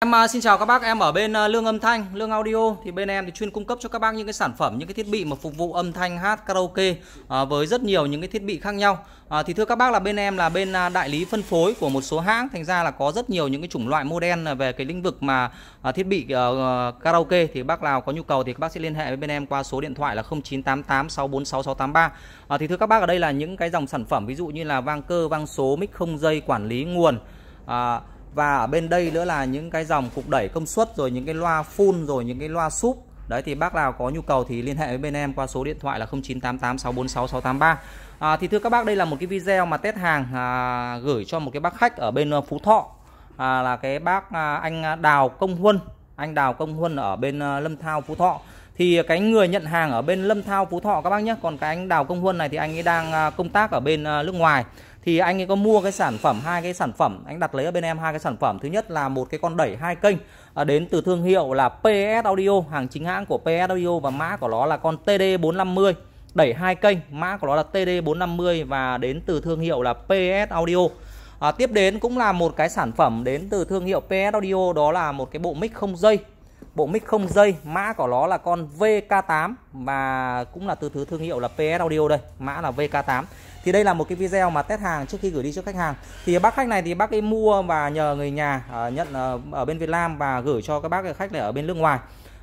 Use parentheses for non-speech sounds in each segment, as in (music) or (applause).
Em à, xin chào các bác, em ở bên à, Lương Âm Thanh, Lương Audio thì bên em thì chuyên cung cấp cho các bác những cái sản phẩm, những cái thiết bị mà phục vụ âm thanh hát karaoke à, với rất nhiều những cái thiết bị khác nhau. thì thưa các bác là bên em là bên đại lý phân phối của một số hãng, thành ra là có rất nhiều những cái chủng loại model về cái lĩnh vực mà thiết bị ờ, karaoke thì bác nào có nhu cầu thì các bác sẽ liên hệ với bên em qua số điện thoại là 0988646683 thì thưa các bác ở đây là những cái dòng sản phẩm ví dụ như là vang cơ, vang số, mic không dây, quản lý nguồn à, và ở bên đây nữa là những cái dòng cục đẩy công suất rồi những cái loa full rồi những cái loa súp đấy thì bác nào có nhu cầu thì liên hệ với bên em qua số điện thoại là 0988646683 à, thì thưa các bác đây là một cái video mà test hàng à, gửi cho một cái bác khách ở bên à, Phú Thọ à, là cái bác à, anh à, Đào Công Huân anh Đào Công Huân ở bên à, Lâm Thao Phú Thọ thì cái người nhận hàng ở bên Lâm Thao Phú Thọ các bác nhé còn cái anh Đào Công Huân này thì anh ấy đang công tác ở bên nước ngoài thì anh ấy có mua cái sản phẩm hai cái sản phẩm anh đặt lấy ở bên em hai cái sản phẩm thứ nhất là một cái con đẩy hai kênh à, đến từ thương hiệu là PS Audio hàng chính hãng của PS Audio và mã của nó là con TD450 đẩy hai kênh mã của nó là TD450 và đến từ thương hiệu là PS Audio à, tiếp đến cũng là một cái sản phẩm đến từ thương hiệu PS Audio đó là một cái bộ mic không dây bộ mic không dây mã của nó là con VK8 và cũng là từ thứ thương hiệu là PS Audio đây mã là VK8 thì đây là một cái video mà test hàng trước khi gửi đi cho khách hàng thì bác khách này thì bác ấy mua và nhờ người nhà uh, nhận uh, ở bên Việt Nam và gửi cho các bác khách này ở bên nước ngoài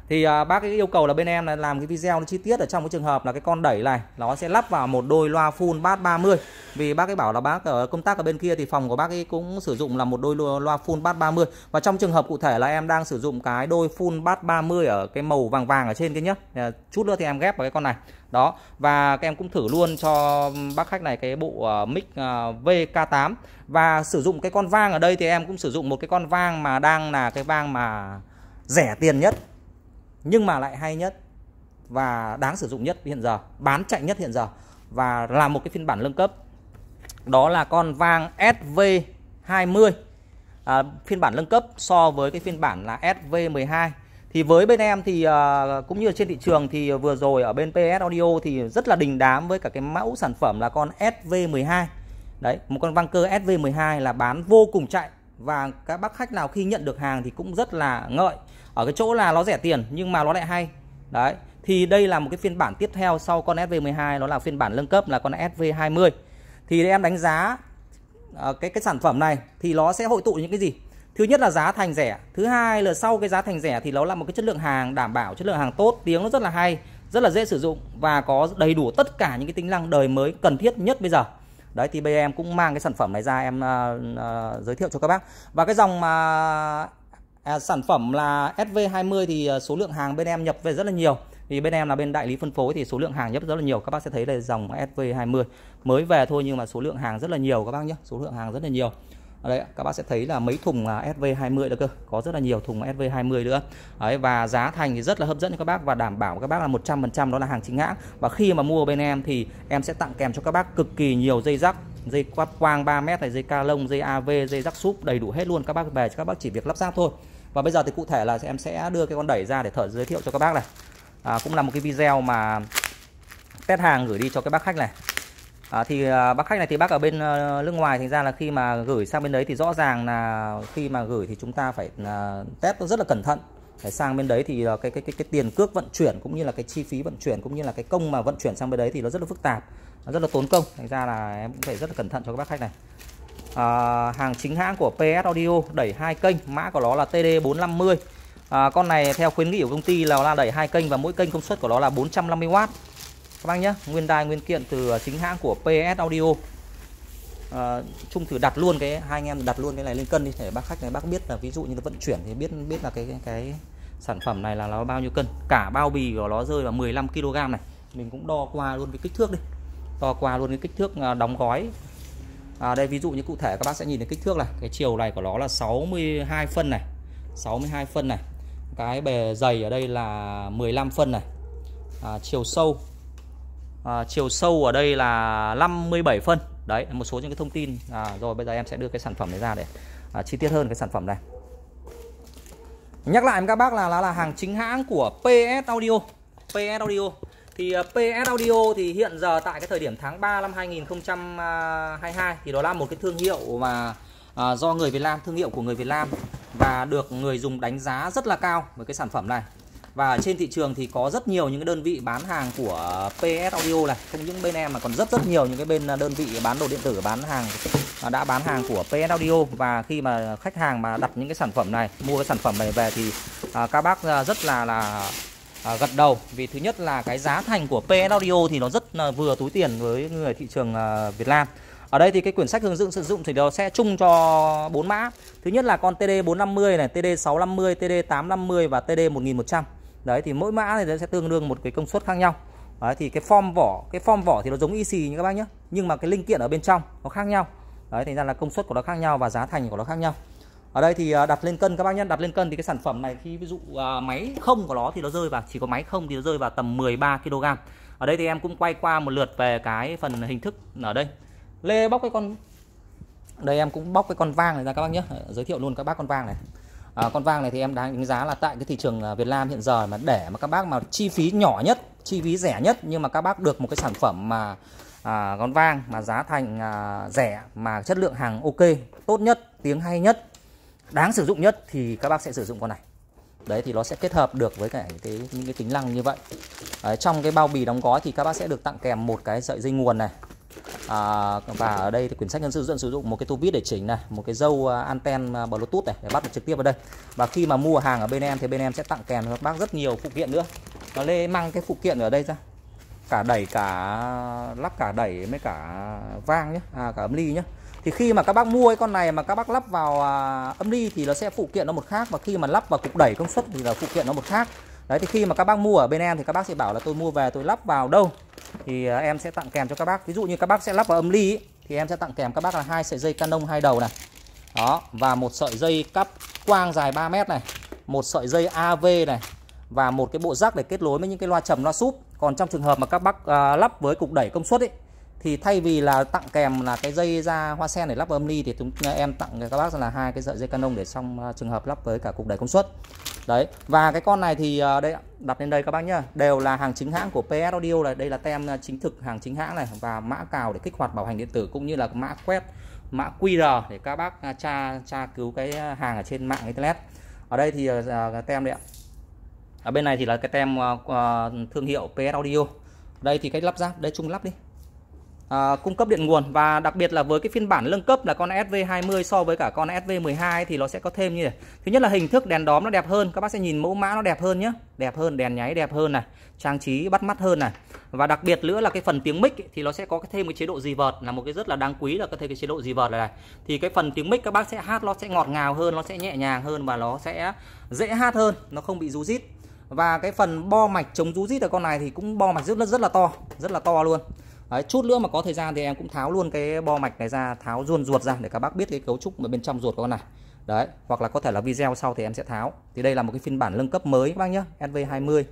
thì uh, bác ấy yêu cầu là bên em là làm cái video nó chi tiết ở trong cái trường hợp là cái con đẩy này nó sẽ lắp vào một đôi loa full bass 30 vì bác ấy bảo là bác ở công tác ở bên kia thì phòng của bác ấy cũng sử dụng là một đôi loa full bass 30 và trong trường hợp cụ thể là em đang sử dụng cái đôi full bass 30 ở cái màu vàng vàng ở trên cái nhá chút nữa thì em ghép vào cái con này đó và các em cũng thử luôn cho bác khách này cái bộ ờ, mic ờ, VK8 và sử dụng cái con vang ở đây thì em cũng sử dụng một cái con vang mà đang là cái vang mà rẻ tiền nhất nhưng mà lại hay nhất và đáng sử dụng nhất hiện giờ bán chạy nhất hiện giờ và là một cái phiên bản nâng cấp đó là con vang SV20 à, phiên bản nâng cấp so với cái phiên bản là SV12 thì với bên em thì ờ, cũng như trên thị trường thì vừa rồi ở bên PS Audio thì rất là đình đám với cả cái mẫu sản phẩm là con SV12 đấy một con văng cơ SV12 là bán vô cùng chạy và các bác khách nào khi nhận được hàng thì cũng rất là ngợi ở cái chỗ là nó rẻ tiền nhưng mà nó lại hay đấy thì đây là một cái phiên bản tiếp theo sau con SV12 nó là phiên bản nâng cấp là con SV20 thì em đánh giá ờ, cái cái sản phẩm này thì nó sẽ hội tụ những cái gì thứ nhất là giá thành rẻ thứ hai là sau cái giá thành rẻ thì nó là một cái chất lượng hàng đảm bảo chất lượng hàng tốt tiếng nó rất là hay rất là dễ sử dụng và có đầy đủ tất cả những cái tính năng đời mới cần thiết nhất bây giờ đấy thì bây giờ em cũng mang cái sản phẩm này ra em uh, uh, giới thiệu cho các bác và cái dòng mà uh, à, sản phẩm là SV20 thì ờ, số lượng hàng bên em nhập về rất là nhiều thì bên em là bên đại lý phân phối thì số lượng hàng nhập rất là nhiều các bác sẽ thấy là dòng SV20 mới về thôi nhưng mà số lượng hàng rất là nhiều các bác nhé số lượng hàng rất là nhiều ở đây các bác sẽ thấy là mấy thùng SV20 nữa cơ có rất là nhiều thùng SV20 nữa đấy, và giá thành thì rất là hấp dẫn cho các bác và đảm bảo các bác là 100% đó là hàng chính hãng và khi mà mua bên em thì em sẽ tặng kèm cho các bác cực kỳ nhiều dây rắc dây quát quang 3 mét này dây ca lông dây AV dây rắc súp đầy đủ hết luôn các bác về cho các bác chỉ việc lắp ráp thôi và bây giờ thì cụ thể là em sẽ đưa cái con đẩy ra để thở giới thiệu cho các bác này à, cũng là một cái video mà test hàng gửi đi cho các bác khách này À, thì à, bác khách này thì bác ở bên à, nước ngoài thành ra là khi mà gửi sang bên đấy thì rõ ràng là khi mà gửi thì chúng ta phải à, test rất là cẩn thận để sang bên đấy thì à, cái, cái cái cái tiền cước vận chuyển cũng như là cái chi phí vận chuyển cũng như là cái công mà vận chuyển sang bên đấy thì nó rất là phức tạp nó rất là tốn công thành ra là em cũng phải rất là cẩn thận cho các bác khách này à, hàng chính hãng của PS Audio đẩy hai kênh mã của nó là TD 450 à, con này theo khuyến nghị của công ty là, là đẩy hai kênh và mỗi kênh công suất của nó là 450W các bác nhé nguyên đai nguyên kiện từ à, chính hãng của PS Audio à, chung thử đặt luôn cái hai anh em đặt luôn cái này lên cân đi để bác khách này bác biết là ví dụ như vận chuyển thì biết biết là cái cái, cái sản phẩm này là nó bao nhiêu cân cả bao bì của nó rơi vào 15 kg này mình cũng đo qua luôn cái kích thước đi đo qua luôn cái kích thước à, đóng gói à, đây ví dụ như cụ thể các bác sẽ nhìn thấy kích thước này cái chiều này của nó là 62 phân này 62 phân này cái bề dày ở đây là 15 phân này à, chiều sâu à, chiều sâu ở đây là 57 phân đấy một số những cái thông tin à, rồi bây giờ em sẽ đưa cái sản phẩm này ra để à, chi tiết hơn cái sản phẩm này nhắc lại với các bác là là, là hàng chính hãng của PS Audio PS Audio thì à, PS Audio thì hiện giờ tại cái thời điểm tháng 3 năm 2022 thì đó là một cái thương hiệu mà à, do người Việt Nam thương hiệu của người Việt Nam và được người dùng đánh giá rất là cao với cái sản phẩm này và trên thị trường thì có rất nhiều những cái đơn vị bán hàng của PS Audio này không những bên em mà còn rất rất nhiều những cái bên à, đơn vị bán đồ điện tử bán hàng à, đã bán hàng của PS Audio và khi mà khách hàng mà đặt những cái sản phẩm này mua cái sản phẩm này về thì à, các bác à, rất là là à, gật đầu vì thứ nhất là cái giá thành của PS Audio thì nó rất là vừa túi tiền với người thị trường à, Việt Nam ở đây thì cái quyển sách hướng dẫn sử dụng thì nó sẽ chung cho bốn mã thứ nhất là con TD 450 này TD 650 TD 850 và TD 1100 đấy thì mỗi mã này sẽ tương đương một cái công suất khác nhau đấy thì cái form vỏ cái form vỏ thì nó giống y xì như các bác nhé nhưng mà cái linh kiện ở bên trong nó khác nhau đấy thành ra là công suất của nó khác nhau và giá thành của nó khác nhau ở đây thì à, đặt lên cân các bác nhé đặt lên cân thì cái sản phẩm này khi ví dụ à, máy không của nó thì nó rơi vào chỉ có máy không thì nó rơi vào tầm 13 kg ở đây thì em cũng quay qua một lượt về cái phần hình thức ở đây lê bóc cái con đây em cũng bóc cái con vang này ra các bác nhé giới thiệu luôn các bác con vang này À, con vang này thì em đang đánh giá là tại cái thị trường à, Việt Nam hiện giờ mà để mà các bác mà chi phí nhỏ nhất, chi phí rẻ nhất nhưng mà các bác được một cái sản phẩm mà à, con vang mà giá thành à, rẻ mà chất lượng hàng ok, tốt nhất, tiếng hay nhất, đáng sử dụng nhất thì các bác sẽ sử dụng con này. Đấy thì nó sẽ kết hợp được với cả cái những cái tính năng như vậy. Ở trong cái bao bì đóng gói thì các bác sẽ được tặng kèm một cái sợi dây nguồn này à, và ở đây thì quyển sách nhân sử dẫn sử dụng một cái tu vít để chỉnh này một cái dâu à, anten à, bluetooth này để bắt được trực tiếp vào đây và khi mà mua hàng ở bên em thì bên em sẽ tặng kèm cho bác rất nhiều phụ kiện nữa nó lê mang cái phụ kiện ở đây ra cả đẩy cả lắp cả đẩy mới cả vang nhé à, cả âm ly nhé thì khi mà các bác mua cái con này mà các bác lắp vào à, âm ly thì nó sẽ phụ kiện nó một khác và khi mà lắp vào cục đẩy công suất thì là phụ kiện nó một khác đấy thì khi mà các bác mua ở bên em thì các bác sẽ bảo là tôi mua về tôi lắp vào đâu thì ờ, em sẽ tặng kèm cho các bác ví dụ như các bác sẽ lắp vào âm ly ý, thì em sẽ tặng kèm các bác là hai sợi dây canon hai đầu này đó và một sợi dây cắp quang dài 3 mét này một sợi dây AV này và một cái bộ rắc để kết nối với những cái loa trầm loa súp còn trong trường hợp mà các bác à, lắp với cục đẩy công suất ấy thì thay vì là tặng kèm là cái dây ra hoa sen để lắp âm ly thì chúng em tặng các bác là hai cái sợi dây canon để trong ờ, trường hợp lắp với cả cục đẩy công suất đấy và cái con này thì ờ, đây đặt lên đây các bác nhá đều là hàng chính hãng của PS Audio này đây là tem ờ, chính thực hàng chính hãng này và mã cào để kích hoạt bảo hành điện tử cũng như là mã quét mã QR để các bác ờ, tra tra cứu cái hàng ở trên mạng internet ở đây thì uh, tem đấy ạ ở bên này thì là cái tem thương hiệu PS Audio đây thì cái lắp ráp đây chung lắp đi à, cung cấp điện nguồn và đặc biệt là với cái phiên bản nâng cấp là con SV20 so với cả con SV12 thì nó sẽ có thêm như này. Thứ nhất là hình thức đèn đóm nó đẹp hơn, các bác sẽ nhìn mẫu mã nó đẹp hơn nhé đẹp hơn, đèn nháy đẹp hơn này, trang trí bắt mắt hơn này. Và đặc biệt nữa là cái phần tiếng mic ấy, thì nó sẽ có thêm cái chế độ dì vợt là một cái rất là đáng quý là có thể cái chế độ dì vợt này, này. Thì cái phần tiếng mic các bác sẽ hát nó sẽ ngọt ngào hơn, nó sẽ nhẹ nhàng hơn và nó sẽ dễ hát hơn, nó không bị rú rít. Và cái phần bo mạch chống rú rít ở con này thì cũng bo mạch rất rất là to, rất là to luôn. Đấy, chút nữa mà có thời gian thì em cũng tháo luôn cái bo mạch này ra tháo ruột ruột ra để các bác biết cái cấu trúc ở bên trong ruột con này đấy hoặc là có thể là video sau thì em sẽ tháo thì đây là một cái phiên bản nâng cấp mới các bác nhé SV20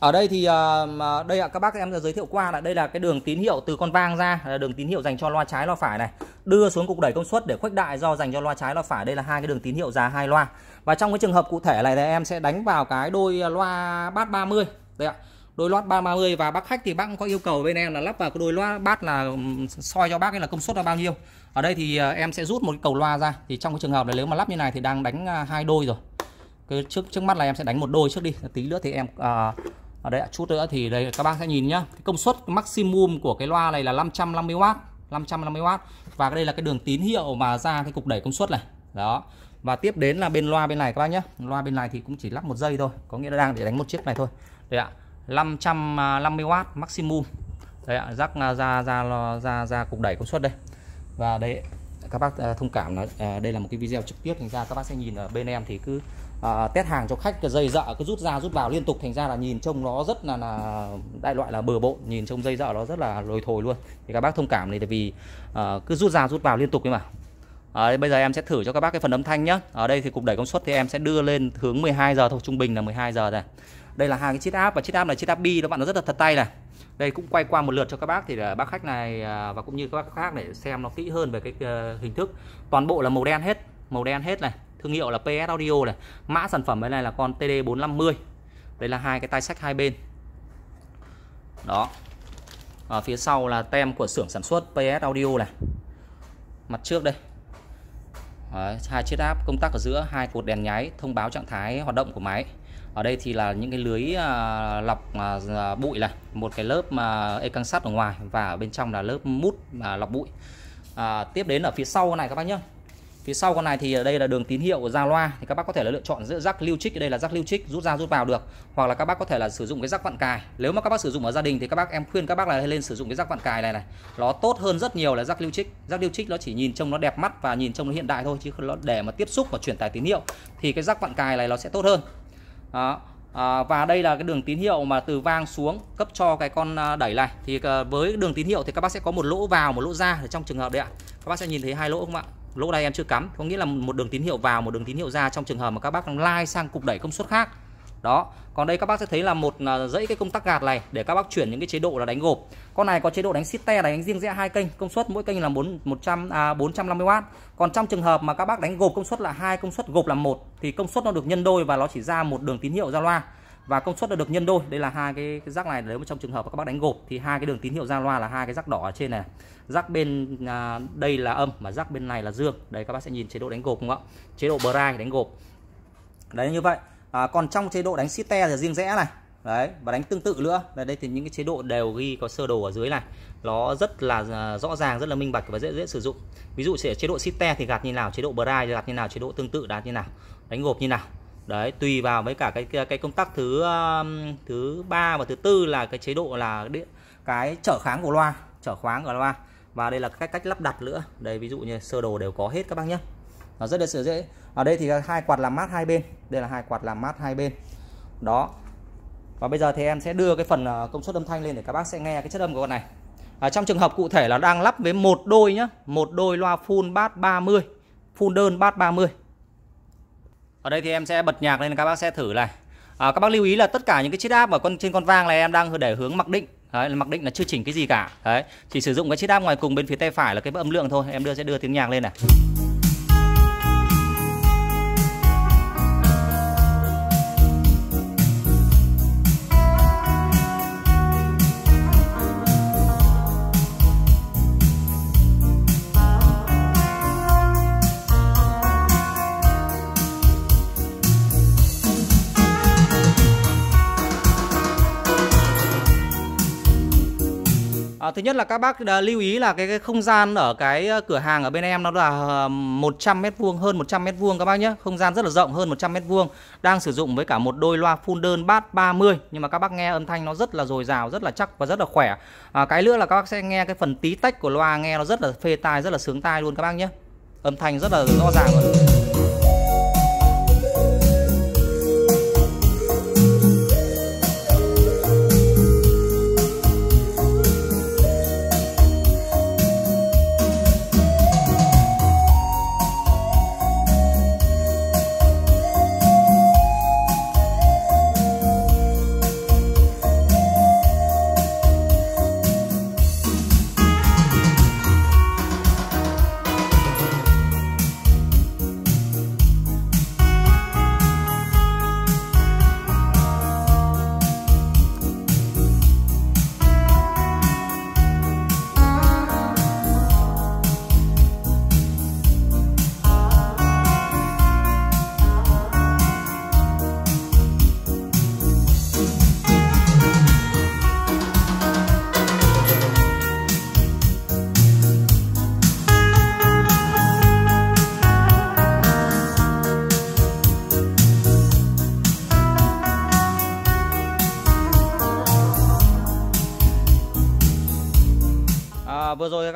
ở đây thì à, đây ạ các bác em giới thiệu qua là đây là cái đường tín hiệu từ con vang ra là đường tín hiệu dành cho loa trái loa phải này đưa xuống cục đẩy công suất để khuếch đại do dành cho loa trái loa phải đây là hai cái đường tín hiệu giá hai loa và trong cái trường hợp cụ thể này thì em sẽ đánh vào cái đôi à, loa bát 30 đây ạ đôi loa 30 và bác khách thì bác cũng có yêu cầu bên em là lắp vào cái đôi loa bát là soi cho bác ấy là công suất là bao nhiêu ở đây thì à, em sẽ rút một cái cầu loa ra thì trong cái trường hợp này nếu mà lắp như này thì đang đánh hai đôi rồi cái trước trước mắt là em sẽ đánh một đôi trước đi tí nữa thì em uh, ở đây chút nữa thì đây các bác sẽ nhìn nhá công suất maximum của cái loa này là 550W 550W và đây là cái đường tín hiệu mà ra cái cục đẩy công suất này đó và tiếp đến là bên loa bên này các bác nhé loa bên này thì cũng chỉ lắp một dây thôi có nghĩa là đang để đánh một chiếc này thôi đây ạ 550W maximum đây ạ rắc ra ra ra ra ra cục đẩy công suất đây và đây các bác à, thông cảm là à, đây là một cái video trực tiếp thành ra các bác sẽ nhìn ở bên em thì cứ à, test hàng cho khách cái dây dợ cứ rút ra rút vào liên tục thành ra là nhìn trông nó rất là là đại loại là bừa bộn nhìn trông dây dợ nó rất là lồi thồi luôn thì các bác thông cảm này tại vì à, cứ rút ra rút vào liên tục ấy mà à, bây giờ em sẽ thử cho các bác cái phần âm thanh nhé ở đây thì cục đẩy công suất thì em sẽ đưa lên hướng 12 giờ thôi trung bình là 12 giờ này đây là hai cái chiếc áp và chiếc áp là chiếc áp bi đó bạn nó rất là thật tay này đây cũng quay qua một lượt cho các bác thì là bác khách này và cũng như các bác khác để xem nó kỹ hơn về cái hình thức toàn bộ là màu đen hết màu đen hết này thương hiệu là PS Audio này mã sản phẩm bên này là con TD450 đây là hai cái tay sách hai bên đó ở phía sau là tem của xưởng sản xuất PS Audio này mặt trước đây Đấy, hai chiếc áp công tắc ở giữa hai cột đèn nháy thông báo trạng thái hoạt động của máy ở đây thì là những cái lưới à, lọc à, à bụi này một cái lớp mà e căng sắt ở ngoài và ở bên trong là lớp mút à, lọc bụi à, tiếp đến ở phía sau này các bác nhé phía sau con này thì đây là đường tín hiệu ra loa thì các bác có thể là lựa chọn giữa rắc lưu trích đây là rắc lưu trích rút ra rút vào được hoặc là các bác có thể là sử dụng cái rắc vặn cài nếu mà các bác sử dụng ở gia đình thì các bác em khuyên các bác là lên sử dụng cái rắc vặn cài này này nó tốt hơn rất nhiều là rắc lưu trích rắc lưu trích nó chỉ nhìn trông nó đẹp mắt và nhìn trông nó hiện đại thôi chứ nó để mà tiếp xúc và truyền tải tín hiệu thì cái rắc vặn cài này nó sẽ tốt hơn đó À, và đây là cái đường tín hiệu mà từ vang xuống cấp cho cái con à, đẩy này thì à, với đường tín hiệu thì các bác sẽ có một lỗ vào một lỗ ra ở trong trường hợp đấy ạ các bác sẽ nhìn thấy hai lỗ không ạ lúc này em chưa cắm có nghĩa là một đường tín hiệu vào một đường tín hiệu ra trong trường hợp mà các bác đang lai sang cục đẩy công suất khác đó còn đây các bác sẽ thấy là một à, dãy cái công tắc gạt này để các bác chuyển những cái chế độ là đánh gộp con này có chế độ đánh sít te đánh riêng rẽ hai kênh công suất mỗi kênh là bốn một trăm à, 450W còn trong trường hợp mà các bác đánh gộp công suất là hai công suất gộp là một thì công suất nó được nhân đôi và nó chỉ ra một đường tín hiệu ra loa và công suất đã được nhân đôi đây là hai cái, cái rắc này nếu mà trong trường hợp các bác đánh gộp thì hai cái đường tín hiệu ra loa là hai cái rắc đỏ ở trên này rắc bên à, đây là âm mà rắc bên này là dương đây các bác sẽ nhìn chế độ đánh gộp không ạ chế độ bright đánh gộp đấy như vậy à, còn trong chế độ đánh site thì riêng rẽ này đấy và đánh tương tự nữa đây, đây thì những cái chế độ đều ghi có sơ đồ ở dưới này nó rất là à, rõ ràng rất là minh bạch và dễ dễ sử dụng ví dụ sẽ chế độ site thì gạt như nào chế độ bright gạt như nào chế độ tương tự đạt như nào đánh gộp như nào đấy tùy vào mấy cả cái cái công tắc thứ um, thứ ba và thứ tư là cái chế độ là điện cái trở kháng của loa trở khoáng của loa và đây là cách cách lắp đặt nữa đây ví dụ như sơ đồ đều có hết các bác nhé nó rất là dễ dễ ở đây thì hai quạt làm mát hai bên đây là hai quạt làm mát hai bên đó và bây giờ thì em sẽ đưa cái phần ờ, công suất âm thanh lên để các bác sẽ nghe cái chất âm của con này à, trong trường hợp cụ thể là đang lắp với một đôi nhá một đôi loa full bass 30 full đơn bass 30 ở đây thì em sẽ bật nhạc lên các bác sẽ thử này. À, các bác lưu ý là tất cả những cái chiết áp ở con trên con vang này em đang để hướng mặc định. Đấy, mặc định là chưa chỉnh cái gì cả. Đấy, chỉ sử dụng cái chiết áp ngoài cùng bên phía tay phải là cái âm lượng thôi. Em đưa sẽ đưa tiếng nhạc lên này. thứ nhất là các bác đã lưu ý là cái, cái không gian ở cái ờ, cửa hàng ở bên em nó là 100 ờ, mét vuông hơn 100 mét vuông các bác nhé Không gian rất là rộng hơn 100 mét vuông đang sử dụng với cả một đôi loa full đơn bass 30 nhưng mà các bác nghe âm thanh nó rất là dồi dào rất là chắc và rất là khỏe à, cái nữa là các bác sẽ nghe cái phần tí tách của loa nghe nó rất là phê tai rất là sướng tai luôn các bác nhé âm thanh rất là rõ ràng luôn.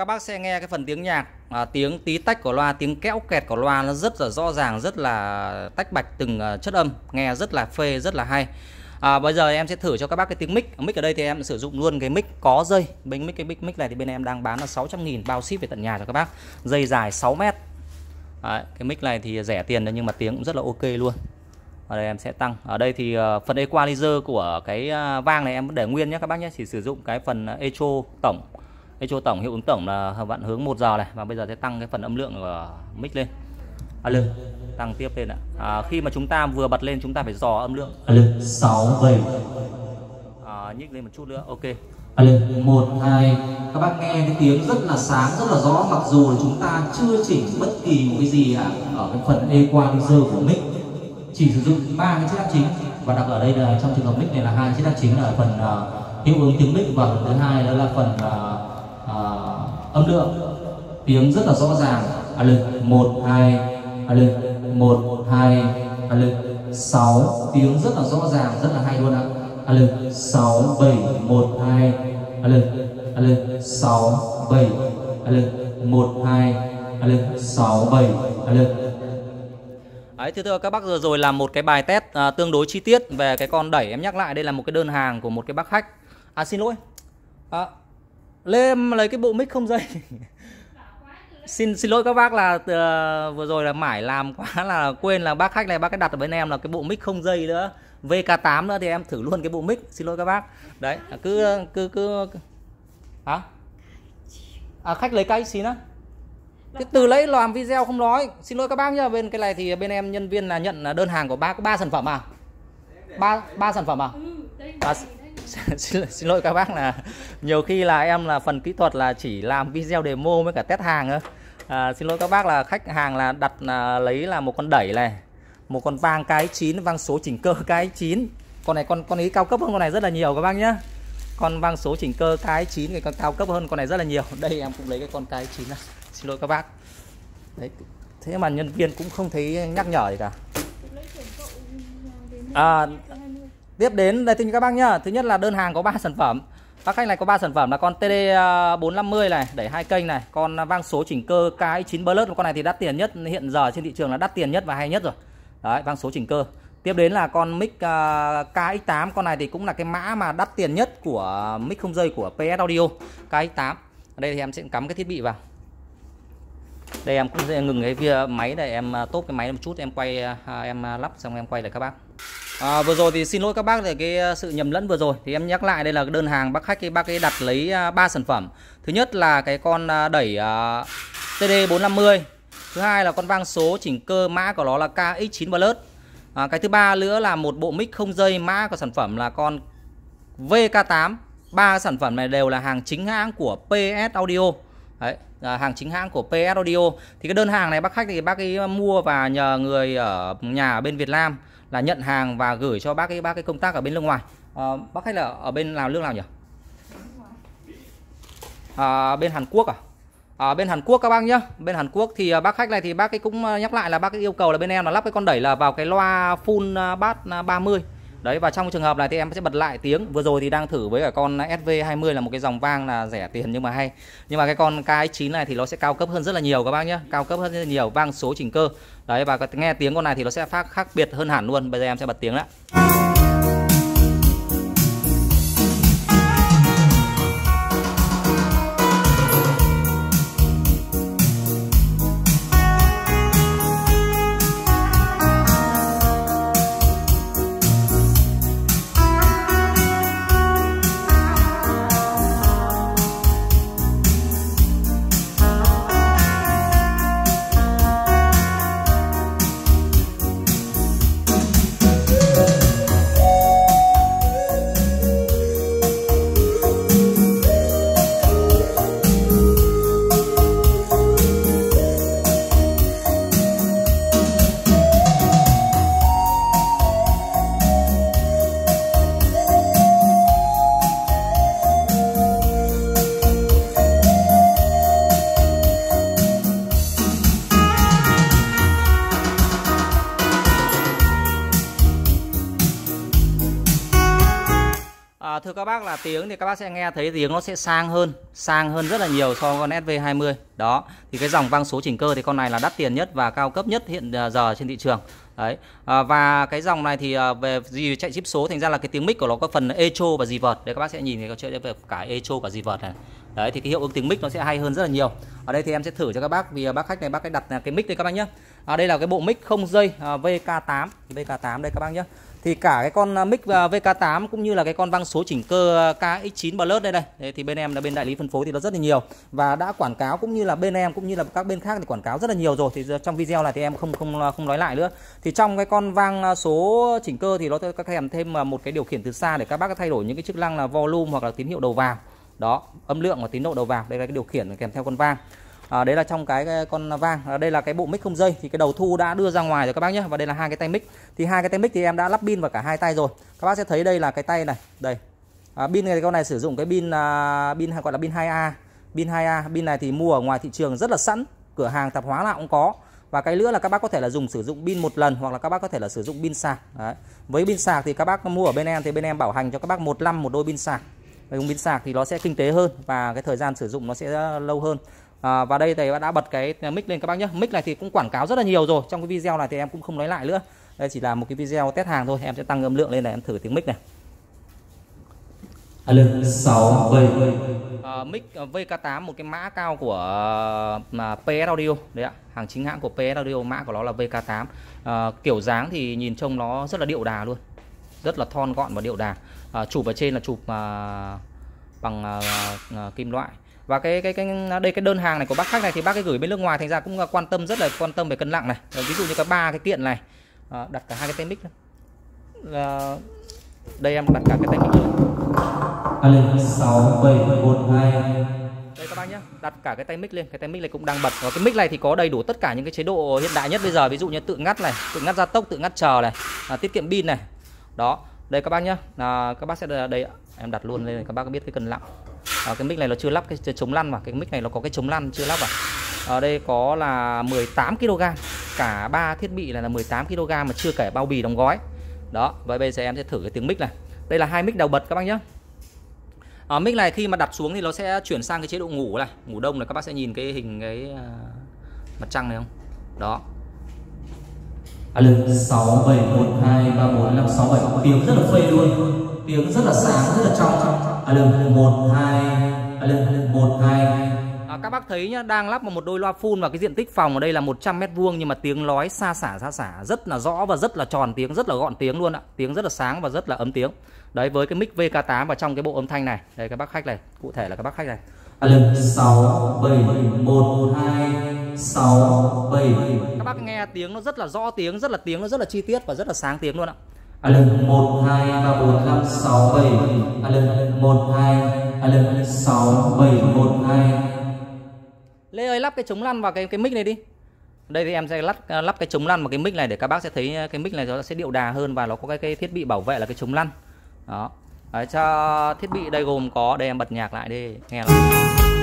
các bác sẽ nghe cái phần tiếng nhạc à, tiếng tí tách của loa tiếng kéo kẹt của loa nó rất là rõ ràng rất là tách bạch từng à, chất âm nghe rất là phê rất là hay à, bây giờ em sẽ thử cho các bác cái tiếng mic mic ở đây thì em sử dụng luôn cái mic có dây bên mic cái mic mic này thì bên em đang bán là 600.000 bao ship về tận nhà cho các bác dây dài 6 mét Đấy, cái mic này thì rẻ tiền nhưng mà tiếng cũng rất là ok luôn ở đây em sẽ tăng ở đây thì ờ, phần equalizer của cái à, vang này em vẫn để nguyên nhé các bác nhé chỉ sử dụng cái phần à, echo tổng cái chỗ tổng hiệu ứng tổng là bạn hướng 1 giờ này và bây giờ sẽ tăng cái phần âm lượng của mic lên à, lên tăng tiếp lên ạ à, khi mà chúng ta vừa bật lên chúng ta phải dò âm lượng à, lên 6 7 à, nhích lên một chút nữa ok à, lên 1 2 các bác nghe cái tiếng rất là sáng rất là rõ mặc dù là chúng ta chưa chỉnh bất kỳ một cái gì ạ ở cái phần equalizer của mic chỉ sử dụng ba cái chiếc áp chính và đặt ở đây là trong trường hợp mic này là hai chiếc áp chính là phần uh, hiệu ứng tiếng mic và phần thứ hai đó là phần uh, âm lượng tiếng rất là rõ ràng a lực một hai a lực một hai a lực sáu tiếng rất là rõ ràng rất là hay luôn ạ a lực sáu bảy một hai a lực a lực sáu bảy a lực một hai a lực sáu bảy a lực Đấy, thưa, thưa các bác vừa rồi là một cái bài test à, tương đối chi tiết về cái con đẩy em nhắc lại đây là một cái đơn hàng của một cái bác khách à xin lỗi à, lên lấy cái bộ mic không dây xin xin lỗi các bác là uh, vừa rồi là mải làm quá là quên là bác khách này bác cái đặt ở bên em là cái bộ mic không dây nữa VK8 nữa thì em thử luôn cái bộ mic xin lỗi các bác đấy cứ cứ cứ hả à, khách lấy cái xin á cái từ lấy làm video không nói xin lỗi các bác nhá bên cái này thì bên em nhân viên là nhận đơn hàng của bác có ba sản phẩm à ba ba sản phẩm à, à (laughs) xin, lỗi các bác là nhiều khi là em là phần kỹ thuật là chỉ làm video demo với cả test hàng thôi à, xin lỗi các bác là khách hàng là đặt là lấy là một con đẩy này một con vang cái chín vang số chỉnh cơ (laughs) cái chín con này con con ý cao cấp hơn con này rất là nhiều các bác nhá con vang số chỉnh cơ cái chín thì con cao cấp hơn con này rất là nhiều (laughs) đây em cũng lấy cái con cái chín này xin lỗi các bác đấy thế mà nhân viên cũng không thấy nhắc nhở gì cả à, Tiếp đến đây thưa các bác nhá. Thứ nhất là đơn hàng có 3 sản phẩm. Bác khách này có 3 sản phẩm là con TD450 này, đẩy hai kênh này, con vang số chỉnh cơ KX9 Plus con này thì đắt tiền nhất hiện giờ trên thị trường là đắt tiền nhất và hay nhất rồi. Đấy, vang số chỉnh cơ. Tiếp đến là con mic uh, à, KX8 con này thì cũng là cái mã mà đắt tiền nhất của mic không dây của PS Audio KX8. Ở đây thì em sẽ cắm cái thiết bị vào đây em cũng sẽ ngừng cái máy để em à, tốt cái máy một chút em quay à, à, em lắp xong em quay lại các bác à, vừa rồi thì xin lỗi các bác về cái sự nhầm lẫn vừa rồi thì em nhắc lại đây là đơn hàng bác khách cái bác ấy đặt lấy ba sản phẩm thứ nhất là cái con đẩy uh, TD 450 thứ hai là con vang số chỉnh cơ mã của nó là KX9 Plus à, cái thứ ba nữa là một bộ mic không dây mã của sản phẩm là con VK8 ba sản phẩm này đều là hàng chính hãng của PS Audio Đấy, à, hàng chính hãng của PS Audio thì cái đơn hàng này bác khách thì bác ấy mua và nhờ người ở nhà ở bên Việt Nam là nhận hàng và gửi cho bác ấy bác cái công tác ở bên nước ngoài à, bác khách là ở bên nào nước nào nhỉ à, bên Hàn Quốc à ở à, bên Hàn Quốc các bác nhá bên Hàn Quốc thì à, bác khách này thì bác ấy cũng à, nhắc lại là bác ấy yêu cầu là bên em là lắp cái con đẩy là vào cái loa full bass 30 đấy và trong trường hợp này thì em sẽ bật lại tiếng vừa rồi thì đang thử với cả con SV20 là một cái dòng vang là rẻ tiền nhưng mà hay nhưng mà cái con K9 này thì nó sẽ cao cấp hơn rất là nhiều các bác nhé cao cấp hơn rất là nhiều vang số chỉnh cơ đấy và nghe tiếng con này thì nó sẽ phát khác biệt hơn hẳn luôn bây giờ em sẽ bật tiếng đấy. các bác là tiếng thì các bác sẽ nghe thấy tiếng nó sẽ sang hơn sang hơn rất là nhiều so với con SV20 đó thì cái dòng vang số chỉnh cơ thì con này là đắt tiền nhất và cao cấp nhất hiện à, giờ trên thị trường đấy à, và cái dòng này thì à, về gì chạy chip số thành ra là cái tiếng mic của nó có phần echo và gì vợt đấy các bác sẽ nhìn thấy có chuyện về cả echo cả gì vợt này đấy thì cái hiệu ứng tiếng mic nó sẽ hay hơn rất là nhiều ở đây thì em sẽ thử cho các bác vì à, bác khách này bác cái đặt cái mic đây các bác nhé à, đây là cái bộ mic không dây VK8 VK8 đây các bác nhé thì cả cái con à, mic à, VK8 cũng như là cái con băng số chỉnh cơ à, KX9 Plus đây đây Thế thì bên em là bên đại lý phân phối thì nó rất là nhiều và đã quảng cáo cũng như là bên em cũng như là các bên khác thì quảng cáo rất là nhiều rồi thì trong video này thì em không không không nói lại nữa thì trong cái con vang số chỉnh cơ thì nó có kèm thêm một cái điều khiển từ xa để các bác thay đổi những cái chức năng là volume hoặc là tín hiệu đầu vào đó âm lượng và tín độ đầu vào đây là cái điều khiển kèm theo con vang à, đấy là trong cái, con vang à, đây là cái bộ mic không dây thì cái đầu thu đã đưa ra ngoài rồi các bác nhé và đây là hai cái tay mic thì hai cái tay mic thì em đã lắp pin vào cả hai tay rồi các bác sẽ thấy đây là cái tay này đây à, pin này con này sử dụng cái pin à, pin pin gọi là pin 2A pin 2A pin này thì mua ở ngoài thị trường rất là sẵn cửa hàng tạp hóa là cũng có và cái nữa là các bác có thể là dùng sử dụng pin một lần hoặc là các bác có thể là sử dụng pin sạc Đấy. với pin sạc thì các bác mua ở bên em thì bên em bảo hành cho các bác một năm một đôi pin sạc dùng pin sạc thì nó sẽ kinh tế hơn và cái thời gian sử dụng nó sẽ ờ, lâu hơn à, và đây thầy đã bật cái mic lên các bác nhé mic này thì cũng quảng cáo rất là nhiều rồi trong cái video này thì em cũng không nói lại nữa đây chỉ là một cái video test hàng thôi em sẽ tăng âm lượng lên này em thử tiếng mic này lên sáu à, à, V. mic VK8 một cái mã cao của uh, à, PS Audio đấy ạ, hàng chính hãng của PS Audio mã của nó là VK8. Uh, kiểu dáng thì nhìn trông nó rất là điệu đà luôn. Rất là thon gọn và điệu đà. Uh, chụp ở trên là chụp uh, bằng uh, uh, kim loại và cái cái cái đây cái đơn hàng này của bác khách này thì bác cái gửi bên nước ngoài thành ra cũng quan tâm rất là quan tâm về cân nặng này ờ, ví dụ như cái ba cái kiện này ờ, đặt cả hai cái tay mic à, đây em đặt cả cái tay mic luôn lên sáu bảy một hai đây các bác nhé đặt cả cái tay mic lên cái tay mic này cũng đang bật và ờ, cái mic này thì có đầy đủ tất cả những cái chế độ hiện đại nhất bây giờ ví dụ như tự ngắt này tự ngắt gia tốc tự ngắt chờ này à, tiết kiệm pin này đó đây các bác nhé là các bác sẽ đây em đặt luôn lên các bác biết cái cân nặng à, cái mic này nó chưa lắp cái chống lăn mà cái mic này nó có cái chống lăn chưa lắp vào ở đây có là 18 kg cả ba thiết bị này là 18 kg mà chưa kể bao bì đóng gói đó vậy bây giờ em sẽ thử cái tiếng mic này đây là hai mic đầu bật các bác nhé à, ờ, mic này khi mà đặt xuống thì nó sẽ chuyển sang cái chế độ ngủ này ngủ đông là các bác sẽ nhìn cái hình cái uh, mặt trăng này không đó lực 6 7 1 2 3 4 5 6 7 tiếng rất là phê luôn tiếng rất là sáng rất là trong, trong à một hai à một hai các bác thấy nhá, đang lắp vào một đôi loa phun và cái diện tích phòng ở đây là 100 mét vuông nhưng mà tiếng nói xa xả xa xả rất là rõ và rất là tròn tiếng, rất là gọn tiếng luôn ạ. Tiếng rất là sáng và rất là ấm tiếng. Đấy với cái mic VK8 và trong cái bộ âm thanh này, đây các bác khách này, cụ thể là các bác khách này. À, lần 6 7 1 2 6 7 Các bác nghe tiếng nó rất là rõ tiếng, rất là tiếng nó rất là chi tiết và rất là sáng tiếng luôn ạ. À, lần một hai ba bốn năm sáu bảy à, lần một hai à, lần sáu bảy một hai Lê ơi lắp cái chống lăn vào cái cái mic này đi đây thì em sẽ lắp lắp cái chống lăn vào cái mic này để các bác sẽ thấy cái mic này nó sẽ điệu đà hơn và nó có cái, cái thiết bị bảo vệ là cái chống lăn đó Đấy, cho thiết bị đây gồm có đây em bật nhạc lại đi nghe lại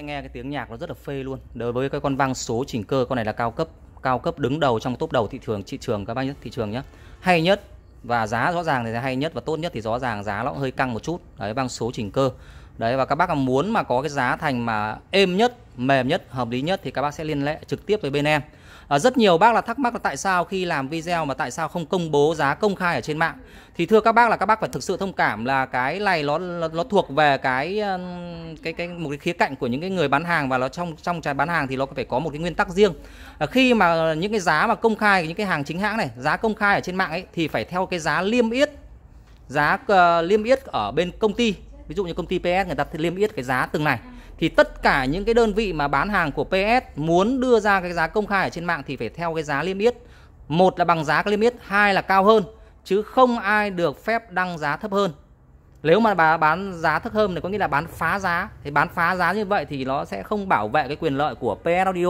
sẽ nghe cái tiếng nhạc nó rất là phê luôn đối với cái con vang số chỉnh cơ con này là cao cấp cao cấp đứng đầu trong top đầu thị trường thị trường các bác nhé thị trường nhé hay nhất và giá rõ ràng thì hay nhất và tốt nhất thì rõ ràng giá nó hơi căng một chút đấy bằng số chỉnh cơ đấy và các bác muốn mà có cái giá thành mà êm nhất mềm nhất hợp lý nhất thì các bác sẽ liên hệ trực tiếp với bên em à, rất nhiều bác là thắc mắc là tại sao khi làm video mà tại sao không công bố giá công khai ở trên mạng thì thưa các bác là các bác phải thực sự thông cảm là cái này nó nó, nó thuộc về cái cái cái một cái khía cạnh của những cái người bán hàng và nó trong trong trái bán hàng thì nó phải có một cái nguyên tắc riêng à, khi mà những cái giá mà công khai những cái hàng chính hãng này giá công khai ở trên mạng ấy thì phải theo cái giá liêm yết giá uh, liêm yết ở bên công ty ví dụ như công ty PS người ta liêm yết cái giá từng này thì tất cả những cái đơn vị mà bán hàng của PS muốn đưa ra cái giá công khai ở trên mạng thì phải theo cái giá niêm yết một là bằng giá niêm yết hai là cao hơn chứ không ai được phép đăng giá thấp hơn nếu mà bà bán giá thấp hơn thì có nghĩa là bán phá giá thì bán phá giá như vậy thì nó sẽ không bảo vệ cái quyền lợi của PS Audio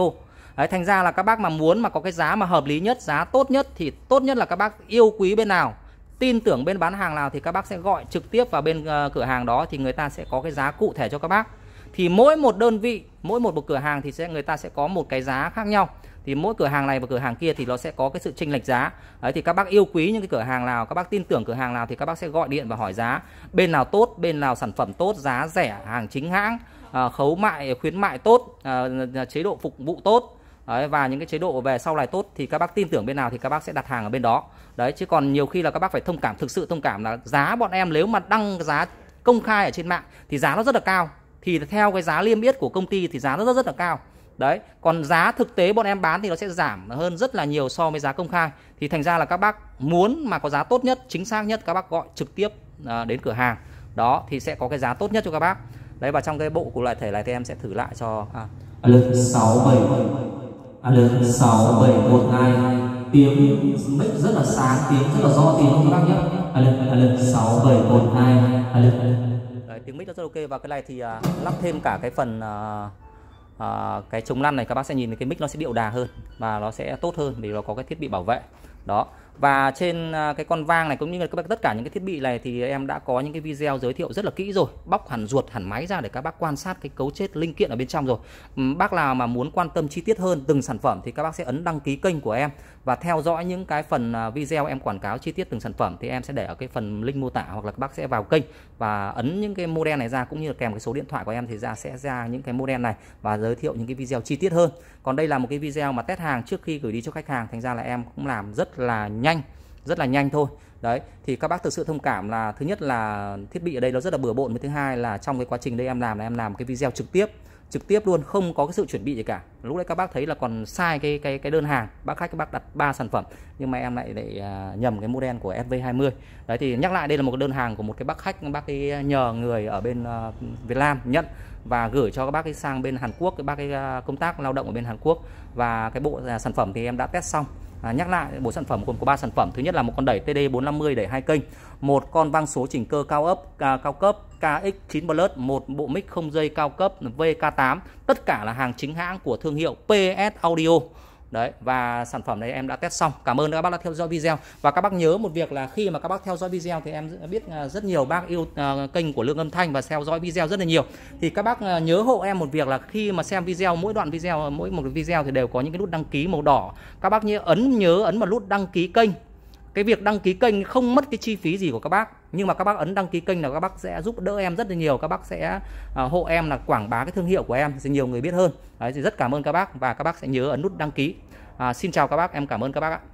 Đấy, thành ra là các bác mà muốn mà có cái giá mà hợp lý nhất giá tốt nhất thì tốt nhất là các bác yêu quý bên nào tin tưởng bên bán hàng nào thì các bác sẽ gọi trực tiếp vào bên ờ, cửa hàng đó thì người ta sẽ có cái giá cụ thể cho các bác thì mỗi một đơn vị mỗi một một cửa hàng thì sẽ người ta sẽ có một cái giá khác nhau thì mỗi cửa hàng này và cửa hàng kia thì nó sẽ có cái sự chênh lệch giá đấy thì các bác yêu quý những cái cửa hàng nào các bác tin tưởng cửa hàng nào thì các bác sẽ gọi điện và hỏi giá bên nào tốt bên nào sản phẩm tốt giá rẻ hàng chính hãng à, khấu mại khuyến mại tốt à, à, chế độ phục vụ tốt Đấy, và những cái chế độ về sau này tốt thì các bác tin tưởng bên nào thì các bác sẽ đặt hàng ở bên đó đấy chứ còn nhiều khi là các bác phải thông cảm thực sự thông cảm là giá bọn em nếu mà đăng giá công khai ở trên mạng thì giá nó rất là cao thì theo cái giá niêm yết của công ty thì giá rất rất rất là cao đấy còn giá thực tế bọn em bán thì nó sẽ giảm hơn rất là nhiều so với giá công khai thì thành ra là các bác muốn mà có giá tốt nhất chính xác nhất các bác gọi trực tiếp à, đến cửa hàng đó thì sẽ có cái giá tốt nhất cho các bác đấy và trong cái bộ của loại thể này thì em sẽ thử lại cho à. lực sáu bảy lực sáu bảy một hai tiếng mic rất là sáng tiếng rất là rõ tiếng các bác nhé lực lực sáu bảy một hai lực tiếng mic nó rất ok và cái này thì uh, lắp thêm cả cái phần uh, uh, cái chống lăn này các bác sẽ nhìn thấy cái mic nó sẽ điệu đà hơn và nó sẽ tốt hơn vì nó có cái thiết bị bảo vệ đó và trên à, cái con vang này cũng như là các bác tất cả những cái thiết bị này thì em đã có những cái video giới thiệu rất là kỹ rồi bóc hẳn ruột hẳn máy ra để các bác quan sát cái cấu chết linh kiện ở bên trong rồi bác nào mà muốn quan tâm chi tiết hơn từng sản phẩm thì các bác sẽ ấn đăng ký kênh của em và theo dõi những cái phần à, video em quảng cáo chi tiết từng sản phẩm thì em sẽ để ở cái phần link mô tả hoặc là các bác sẽ vào kênh và ấn những cái model này ra cũng như là kèm cái số điện thoại của em thì ra sẽ ra những cái model này và giới thiệu những cái video chi tiết hơn còn đây là một cái video mà test hàng trước khi gửi đi cho khách hàng thành ra là em cũng làm rất là nhanh rất là nhanh thôi đấy thì các bác thực sự thông cảm là thứ nhất là thiết bị ở đây nó rất là bừa bộn với thứ hai là trong cái quá trình đây em làm là em làm cái video trực tiếp trực tiếp luôn không có cái sự chuẩn bị gì cả lúc đấy các bác thấy là còn sai cái cái cái đơn hàng bác khách các bác đặt ba sản phẩm nhưng mà em lại lại à, nhầm cái model của SV20 đấy thì nhắc lại đây là một đơn hàng của một cái bác khách bác ấy nhờ người ở bên à, Việt Nam nhận và gửi cho các bác ấy sang bên Hàn Quốc cái bác ấy à, công tác lao động ở bên Hàn Quốc và cái bộ sản phẩm thì em đã test xong à, nhắc lại bộ sản phẩm gồm có ba sản phẩm thứ nhất là một con đẩy TD 450 đẩy hai kênh một con vang số chỉnh cơ cao ấp à, cao cấp KX9 Plus một bộ mic không dây cao cấp VK8 tất cả là hàng chính hãng của thương hiệu PS Audio đấy và sản phẩm này em đã test xong cảm ơn các bác đã theo dõi video và các bác nhớ một việc là khi mà các bác theo dõi video thì em biết à, rất nhiều bác yêu à, kênh của lương âm thanh và theo dõi video rất là nhiều thì các bác à, nhớ hộ em một việc là khi mà xem video mỗi đoạn video mỗi một video thì đều có những cái nút đăng ký màu đỏ các bác nhớ ấn nhớ ấn vào nút đăng ký kênh cái việc đăng ký kênh không mất cái chi phí gì của các bác nhưng mà các bác ấn đăng ký kênh là các bác sẽ giúp đỡ em rất là nhiều các bác sẽ uh, hộ em là quảng bá cái thương hiệu của em thì nhiều người biết hơn đấy thì rất cảm ơn các bác và các bác sẽ nhớ ấn nút đăng ký à, xin chào các bác em cảm ơn các bác ạ